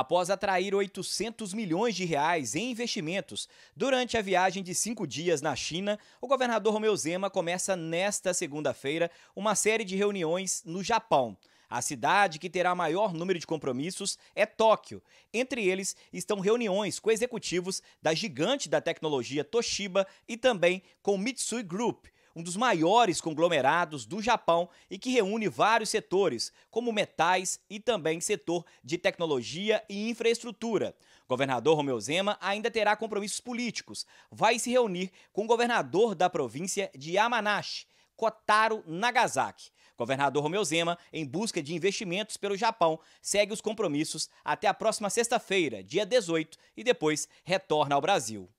após atrair 800 milhões de reais em investimentos. Durante a viagem de cinco dias na China, o governador Romeu Zema começa nesta segunda-feira uma série de reuniões no Japão. A cidade que terá maior número de compromissos é Tóquio. Entre eles estão reuniões com executivos da gigante da tecnologia Toshiba e também com Mitsui Group, um dos maiores conglomerados do Japão e que reúne vários setores, como metais e também setor de tecnologia e infraestrutura. O governador Romeu Zema ainda terá compromissos políticos. Vai se reunir com o governador da província de Yamanashi, Kotaro Nagasaki. Governador Romeu Zema, em busca de investimentos pelo Japão, segue os compromissos até a próxima sexta-feira, dia 18, e depois retorna ao Brasil.